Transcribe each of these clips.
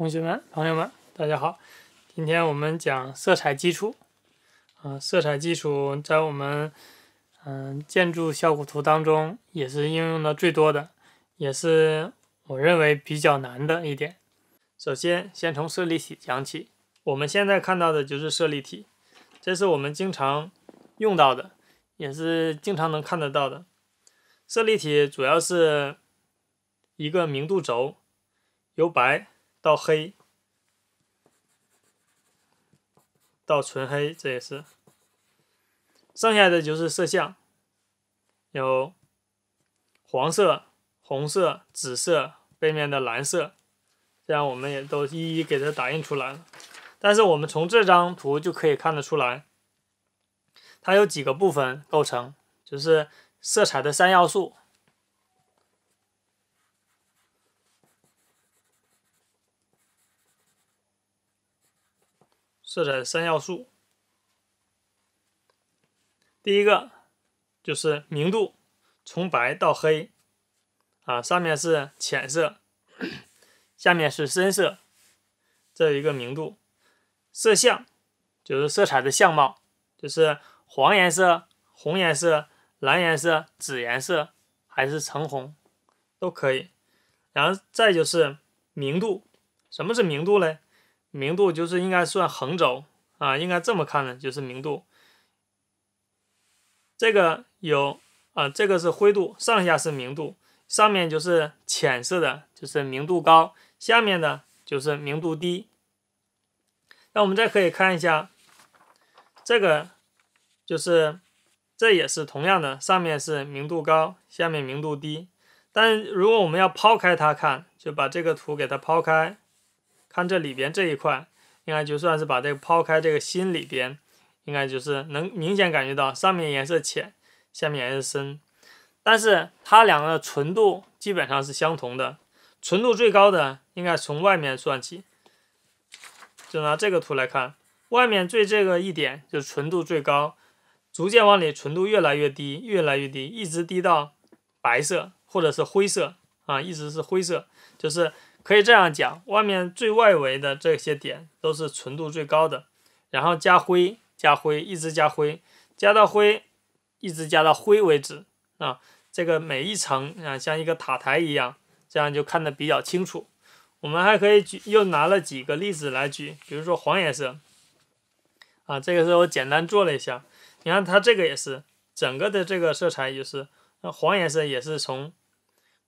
同学们、朋友们，大家好！今天我们讲色彩基础。啊，色彩基础在我们嗯建筑效果图当中也是应用的最多的，也是我认为比较难的一点。首先，先从色立体讲起。我们现在看到的就是色立体，这是我们经常用到的，也是经常能看得到的。色立体主要是一个明度轴，由白。到黑，到纯黑，这也是。剩下的就是色相，有黄色、红色、紫色，背面的蓝色，这样我们也都一一给它打印出来了。但是我们从这张图就可以看得出来，它有几个部分构成，就是色彩的三要素。色彩三要素，第一个就是明度，从白到黑，啊，上面是浅色，下面是深色，这一个明度。色相就是色彩的相貌，就是黄颜色、红颜色、蓝颜色、紫颜色，还是橙红都可以。然后再就是明度，什么是明度嘞？明度就是应该算横轴啊，应该这么看呢，就是明度。这个有啊，这个是灰度，上下是明度，上面就是浅色的，就是明度高，下面呢就是明度低。那我们再可以看一下，这个就是这也是同样的，上面是明度高，下面明度低。但如果我们要抛开它看，就把这个图给它抛开。看这里边这一块，应该就算是把这个抛开这个心里边，应该就是能明显感觉到上面颜色浅，下面颜色深，但是它两个纯度基本上是相同的，纯度最高的应该从外面算起。就拿这个图来看，外面最这个一点就是纯度最高，逐渐往里纯度越来越低，越来越低，一直低到白色或者是灰色啊，一直是灰色，就是。可以这样讲，外面最外围的这些点都是纯度最高的，然后加灰加灰一直加灰，加到灰，一直加到灰为止啊。这个每一层啊，像一个塔台一样，这样就看得比较清楚。我们还可以举，又拿了几个例子来举，比如说黄颜色啊，这个是我简单做了一下，你看它这个也是整个的这个色彩也是黄颜色，也是从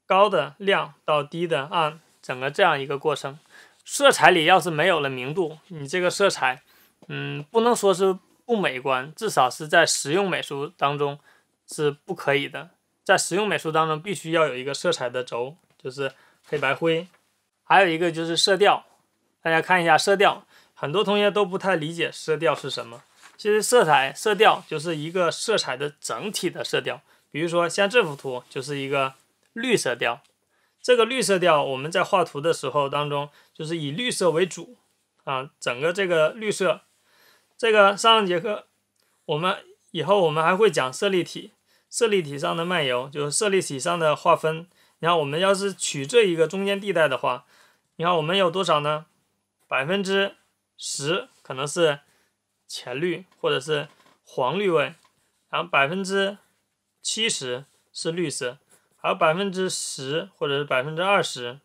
高的亮到低的暗。整个这样一个过程，色彩里要是没有了明度，你这个色彩，嗯，不能说是不美观，至少是在实用美术当中是不可以的。在实用美术当中，必须要有一个色彩的轴，就是黑白灰，还有一个就是色调。大家看一下色调，很多同学都不太理解色调是什么。其实色彩色调就是一个色彩的整体的色调，比如说像这幅图就是一个绿色调。这个绿色调，我们在画图的时候当中就是以绿色为主啊，整个这个绿色，这个上节课我们以后我们还会讲色立体，色立体上的漫游就是色立体上的划分。然后我们要是取这一个中间地带的话，你看我们有多少呢？百分之十可能是浅绿或者是黄绿位，然后百分之七十是绿色。还有百分之十或者是百分之二十，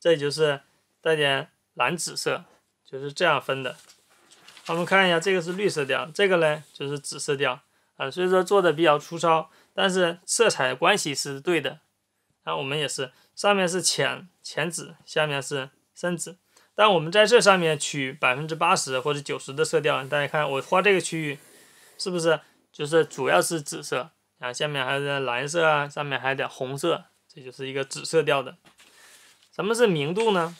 这就是带点蓝紫色，就是这样分的。我们看一下，这个是绿色调，这个呢就是紫色调啊。所以说做的比较粗糙，但是色彩关系是对的。那、我们也是，上面是浅浅紫，下面是深紫。但我们在这上面取百分之八十或者九十的色调，大家看我画这个区域，是不是就是主要是紫色？下面还是蓝色啊，上面还有点红色，这就是一个紫色调的。什么是明度呢？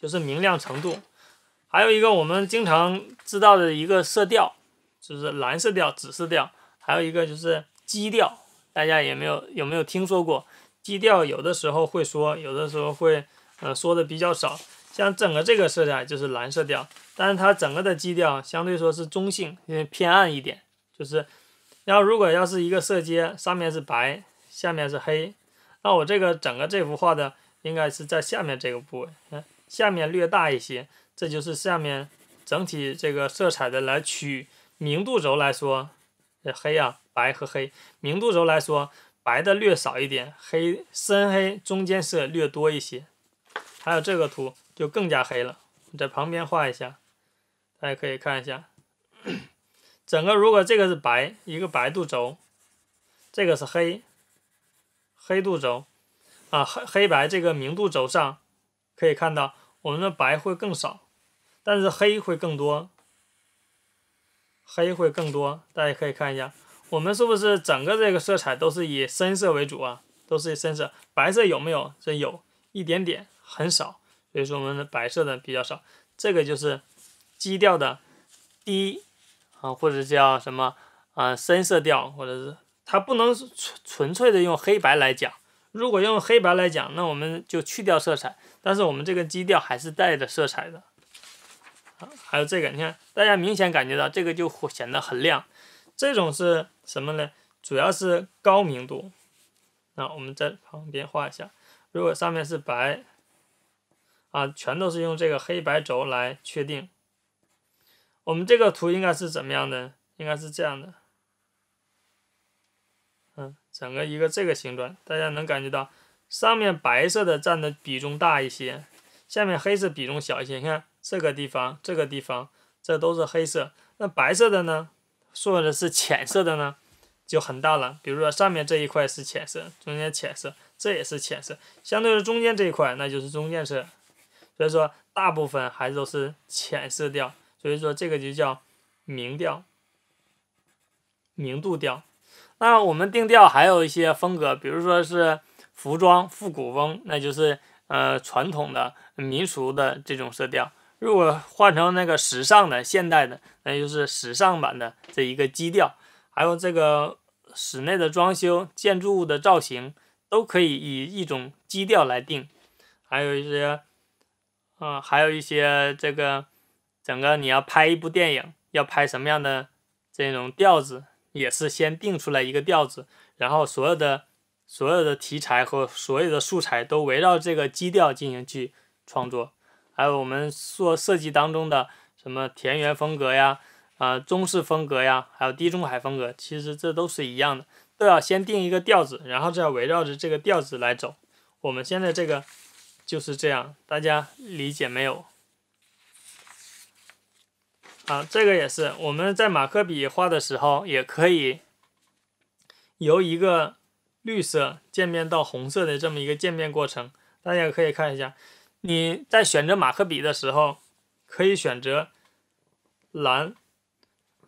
就是明亮程度。还有一个我们经常知道的一个色调，就是蓝色调、紫色调，还有一个就是基调。大家有没有有没有听说过？基调有的时候会说，有的时候会，呃，说的比较少。像整个这个色彩就是蓝色调，但是它整个的基调相对说是中性，因为偏暗一点，就是。然后，如果要是一个色阶，上面是白，下面是黑，那我这个整个这幅画的应该是在下面这个部位，嗯，下面略大一些，这就是下面整体这个色彩的来取明度轴来说，黑啊，白和黑，明度轴来说，白的略少一点，黑深黑中间色略多一些，还有这个图就更加黑了，你在旁边画一下，大家可以看一下。整个如果这个是白，一个白度轴，这个是黑，黑度轴，啊黑黑白这个明度轴上，可以看到我们的白会更少，但是黑会更多，黑会更多，大家可以看一下，我们是不是整个这个色彩都是以深色为主啊？都是以深色，白色有没有？这有一点点，很少，所以说我们的白色的比较少，这个就是基调的低。啊，或者叫什么啊，深色调，或者是它不能纯纯粹的用黑白来讲。如果用黑白来讲，那我们就去掉色彩，但是我们这个基调还是带着色彩的。还有这个，你看，大家明显感觉到这个就显得很亮。这种是什么呢？主要是高明度。那我们在旁边画一下，如果上面是白，啊，全都是用这个黑白轴来确定。我们这个图应该是怎么样的？应该是这样的，嗯，整个一个这个形状，大家能感觉到上面白色的占的比重大一些，下面黑色比重小一些。你看这个地方，这个地方，这都是黑色，那白色的呢？说的是浅色的呢，就很大了。比如说上面这一块是浅色，中间浅色，这也是浅色，相对于中间这一块那就是中间色，所以说大部分还是都是浅色调。所以说这个就叫明调、明度调。那我们定调还有一些风格，比如说是服装复古风，那就是呃传统的民俗的这种色调。如果换成那个时尚的现代的，那就是时尚版的这一个基调。还有这个室内的装修、建筑物的造型，都可以以一种基调来定。还有一些啊，还有一些这个。整个你要拍一部电影，要拍什么样的这种调子，也是先定出来一个调子，然后所有的所有的题材和所有的素材都围绕这个基调进行去创作。还有我们做设计当中的什么田园风格呀，啊中式风格呀，还有地中海风格，其实这都是一样的，都要先定一个调子，然后要围绕着这个调子来走。我们现在这个就是这样，大家理解没有？啊，这个也是我们在马克笔画的时候，也可以由一个绿色渐变到红色的这么一个渐变过程。大家可以看一下，你在选择马克笔的时候，可以选择蓝、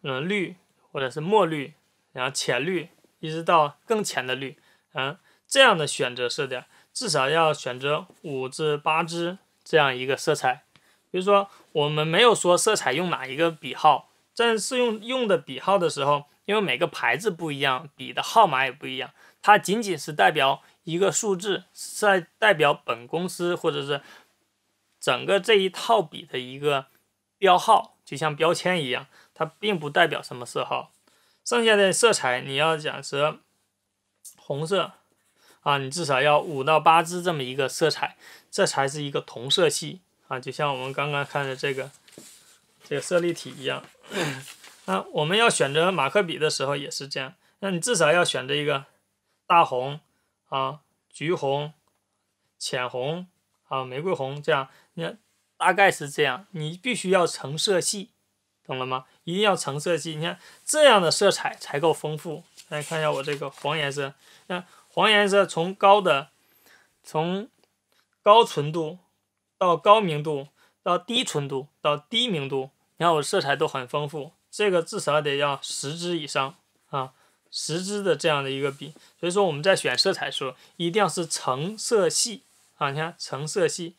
嗯绿或者是墨绿，然后浅绿，一直到更浅的绿，嗯，这样的选择色调，至少要选择五至八支这样一个色彩。比如说，我们没有说色彩用哪一个笔号，在试用用的笔号的时候，因为每个牌子不一样，笔的号码也不一样，它仅仅是代表一个数字，在代表本公司或者是整个这一套笔的一个标号，就像标签一样，它并不代表什么色号。剩下的色彩你要讲是红色啊，你至少要五到八支这么一个色彩，这才是一个同色系。啊，就像我们刚刚看的这个这个色立体一样，那我们要选择马克笔的时候也是这样。那你至少要选择一个大红啊、橘红、浅红啊、玫瑰红这样，你看大概是这样。你必须要橙色系，懂了吗？一定要橙色系。你看这样的色彩才够丰富。来看一下我这个黄颜色，你看黄颜色从高的从高纯度。到高明度，到低纯度，到低明度，你看我色彩都很丰富。这个至少得要十支以上啊，十支的这样的一个笔。所以说我们在选色彩时候，一定要是橙色系啊，你看橙色系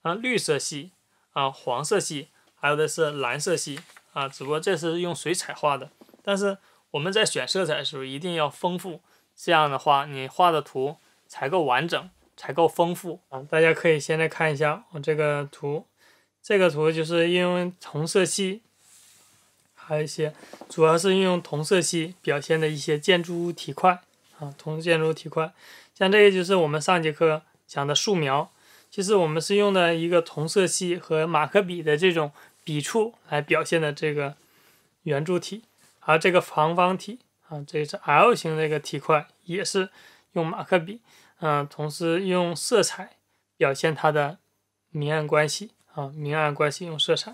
啊，绿色系啊，黄色系，还有的是蓝色系啊。只不过这是用水彩画的，但是我们在选色彩的时候一定要丰富，这样的话你画的图才够完整。才够丰富啊！大家可以先来看一下我这个图，这个图就是应用同色系，还有一些主要是运用同色系表现的一些建筑物体块啊，同建筑体块。像这个就是我们上节课讲的素描，其实我们是用的一个同色系和马克笔的这种笔触来表现的这个圆柱体，而这个长方体啊，这是 L 型这个体块也是用马克笔。嗯，同时用色彩表现它的明暗关系啊，明暗关系用色彩，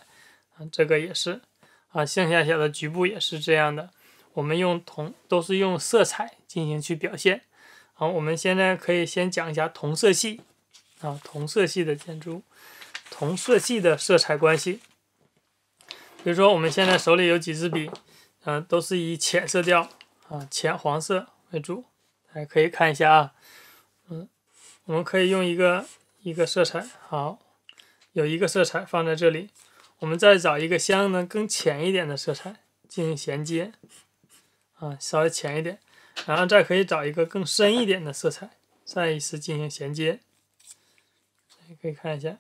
啊，这个也是啊，向下写的局部也是这样的。我们用同都是用色彩进行去表现啊。我们现在可以先讲一下同色系啊，同色系的建筑，同色系的色彩关系。比如说我们现在手里有几支笔，嗯，都是以浅色调啊，浅黄色为主，大家可以看一下啊。我们可以用一个一个色彩，好，有一个色彩放在这里，我们再找一个相应的更浅一点的色彩进行衔接，啊，稍微浅一点，然后再可以找一个更深一点的色彩，再一次进行衔接，可以看一下，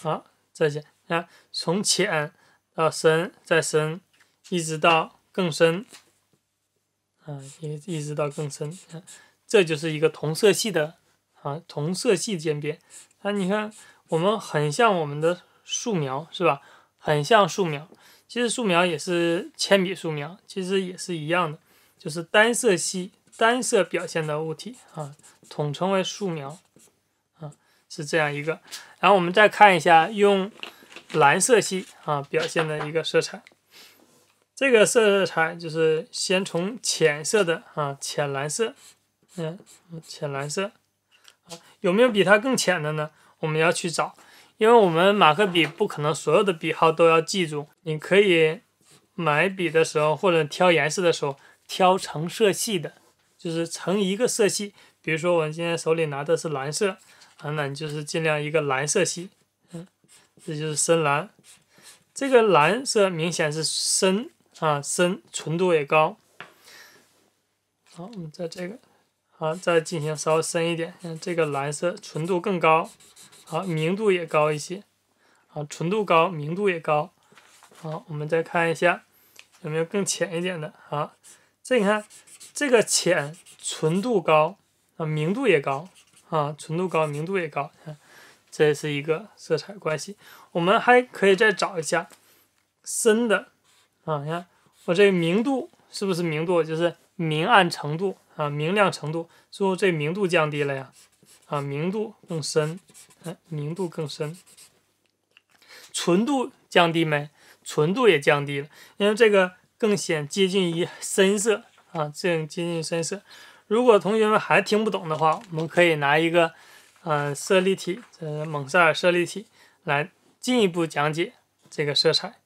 好，再见，看从浅到深，再深，一直到更深，啊，一一直到更深。这就是一个同色系的啊，同色系渐变。那你看，我们很像我们的素描，是吧？很像素描。其实素描也是铅笔素描，其实也是一样的，就是单色系、单色表现的物体啊，统称为素描啊，是这样一个。然后我们再看一下用蓝色系啊表现的一个色彩，这个色彩就是先从浅色的啊，浅蓝色。嗯，浅蓝色，有没有比它更浅的呢？我们要去找，因为我们马克笔不可能所有的笔号都要记住。你可以买笔的时候或者挑颜色的时候挑成色系的，就是成一个色系。比如说我现今天手里拿的是蓝色，啊，那你就是尽量一个蓝色系。嗯，这就是深蓝，这个蓝色明显是深啊，深纯度也高。好，我们在这个。啊，再进行稍微深一点，像这个蓝色，纯度更高，好，明度也高一些，啊，纯度高，明度也高，好，我们再看一下有没有更浅一点的，啊，这你看，这个浅，纯度高，啊，明度也高，啊，纯度高，明度也高，看，这是一个色彩关系。我们还可以再找一下深的，啊，你看我这明度是不是明度，就是明暗程度。啊，明亮程度，最后这明度降低了呀，啊，明度更深，嗯，明度更深，纯度降低没？纯度也降低了，因为这个更显接近于深色啊，样接近于深色。如果同学们还听不懂的话，我们可以拿一个，呃，色立体，这蒙塞尔色立体，来进一步讲解这个色彩。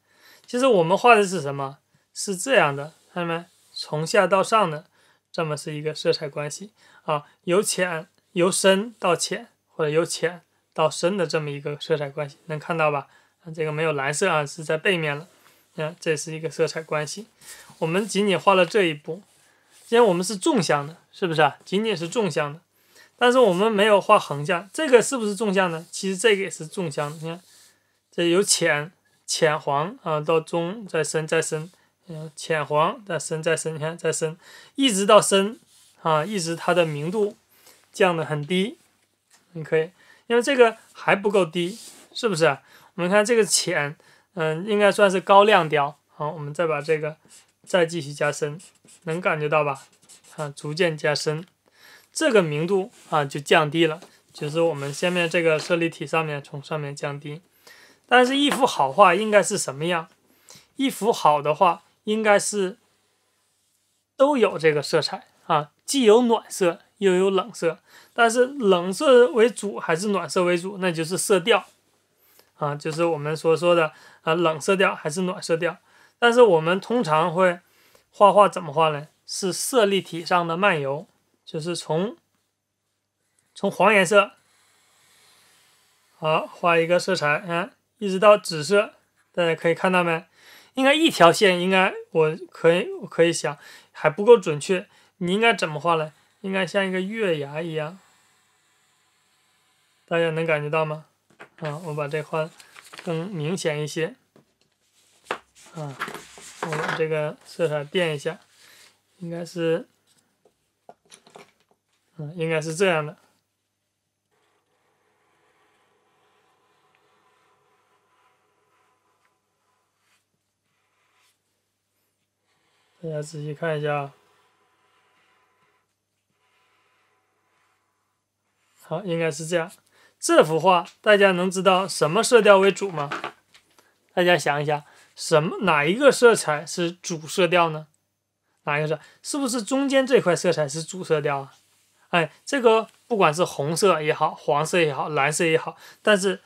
其实我们画的是什么？是这样的，看到没？从下到上的。这么是一个色彩关系啊，由浅由深到浅，或者由浅到深的这么一个色彩关系，能看到吧？这个没有蓝色啊，是在背面了。你看，这是一个色彩关系。我们仅仅画了这一步，因为我们是纵向的，是不是啊？仅仅是纵向的，但是我们没有画横向。这个是不是纵向的？其实这个也是纵向的。你看，这由浅浅黄啊到中再深再深。浅黄再深再深你看再深，一直到深，啊，一直它的明度降得很低，你可以，因为这个还不够低，是不是？我们看这个浅，嗯，应该算是高亮调。好，我们再把这个再继续加深，能感觉到吧？啊，逐渐加深，这个明度啊就降低了，就是我们下面这个舍立体上面从上面降低。但是一幅好画应该是什么样？一幅好的画。应该是都有这个色彩啊，既有暖色又有冷色，但是冷色为主还是暖色为主，那就是色调啊，就是我们所说的啊，冷色调还是暖色调。但是我们通常会画画怎么画呢？是色立体上的漫游，就是从从黄颜色好画一个色彩啊，一直到紫色，大家可以看到没？应该一条线，应该我可以，我可以想还不够准确。你应该怎么画呢？应该像一个月牙一样，大家能感觉到吗？啊，我把这画更明显一些。啊，我把这个色彩变一下，应该是，嗯，应该是这样的。大家仔细看一下，好，应该是这样。这幅画大家能知道什么色调为主吗？大家想一想，什么哪一个色彩是主色调呢？哪一个色？是不是中间这块色彩是主色调啊？哎，这个不管是红色也好，黄色也好，蓝色也好，但是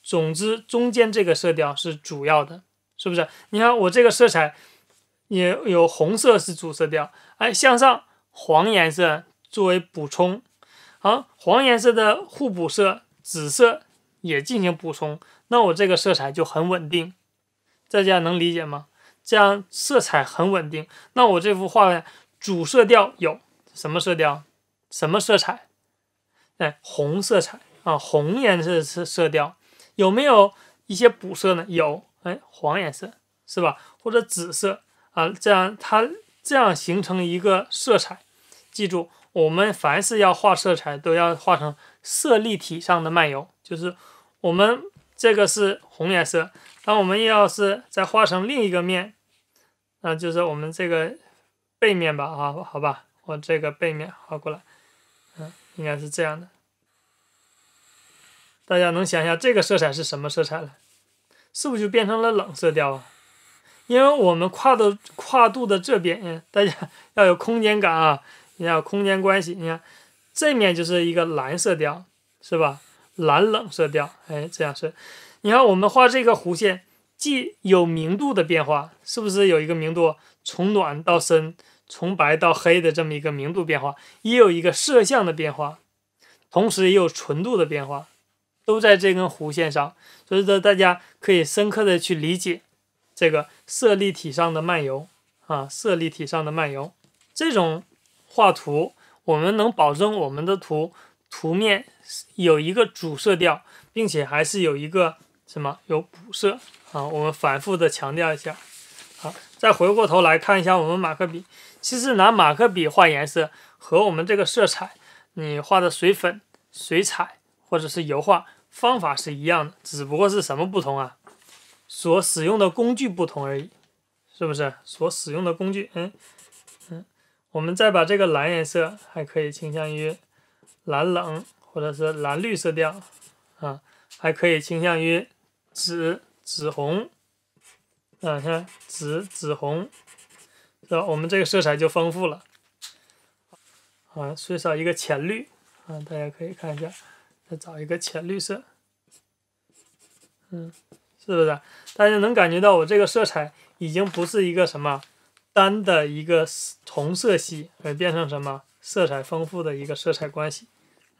总之中间这个色调是主要的，是不是？你看我这个色彩。也有红色是主色调，哎，向上黄颜色作为补充，好，黄颜色的互补色紫色也进行补充，那我这个色彩就很稳定。大家能理解吗？这样色彩很稳定。那我这幅画呢？主色调有什么色调？什么色彩？哎，红色彩啊，红颜色色色调。有没有一些补色呢？有，哎，黄颜色是吧？或者紫色。啊，这样它这样形成一个色彩。记住，我们凡是要画色彩，都要画成色立体上的漫游。就是我们这个是红颜色，那我们要是再画成另一个面，那就是我们这个背面吧？啊，好吧，我这个背面画过来，嗯，应该是这样的。大家能想一下这个色彩是什么色彩了？是不是就变成了冷色调啊？因为我们跨的跨度的这边，嗯，大家要有空间感啊，你要空间关系。你看，这面就是一个蓝色调，是吧？蓝冷色调，哎，这样是。你看，我们画这个弧线，既有明度的变化，是不是有一个明度从暖到深，从白到黑的这么一个明度变化，也有一个色相的变化，同时也有纯度的变化，都在这根弧线上。所以说，大家可以深刻的去理解。这个色立体上的漫游啊，色立体上的漫游，这种画图，我们能保证我们的图图面有一个主色调，并且还是有一个什么有补色啊？我们反复的强调一下好，再回过头来看一下我们马克笔，其实拿马克笔画颜色和我们这个色彩，你画的水粉、水彩或者是油画方法是一样的，只不过是什么不同啊？所使用的工具不同而已，是不是？所使用的工具，嗯嗯，我们再把这个蓝颜色还可以倾向于蓝冷或者是蓝绿色调，啊，还可以倾向于紫紫红，啊，看紫紫红，是吧？我们这个色彩就丰富了，好，缺少一个浅绿，啊，大家可以看一下，再找一个浅绿色，嗯。是不是？大家能感觉到我这个色彩已经不是一个什么单的一个同色系，而变成什么色彩丰富的一个色彩关系？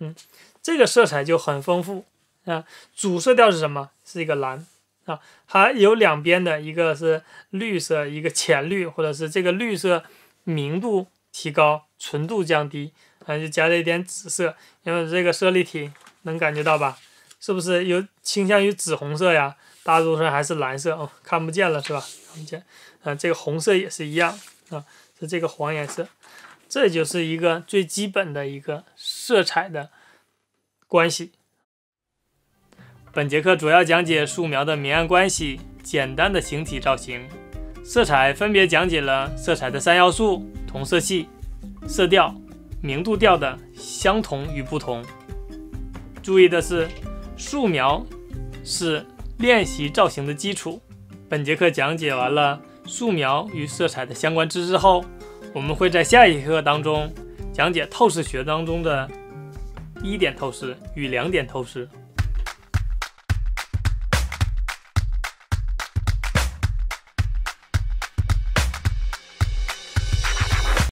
嗯，这个色彩就很丰富啊。主色调是什么？是一个蓝啊，还有两边的一个是绿色，一个浅绿，或者是这个绿色明度提高，纯度降低，啊，就加了一点紫色，因为这个色立体能感觉到吧？是不是有倾向于紫红色呀？大多数还是蓝色哦，看不见了是吧？看不见。啊，这个红色也是一样啊，是这个黄颜色。这就是一个最基本的一个色彩的关系。本节课主要讲解素描的明暗关系、简单的形体造型、色彩，分别讲解了色彩的三要素、同色系、色调、明度调的相同与不同。注意的是，素描是。练习造型的基础。本节课讲解完了素描与色彩的相关知识后，我们会在下一课当中讲解透视学当中的一点透视与两点透视。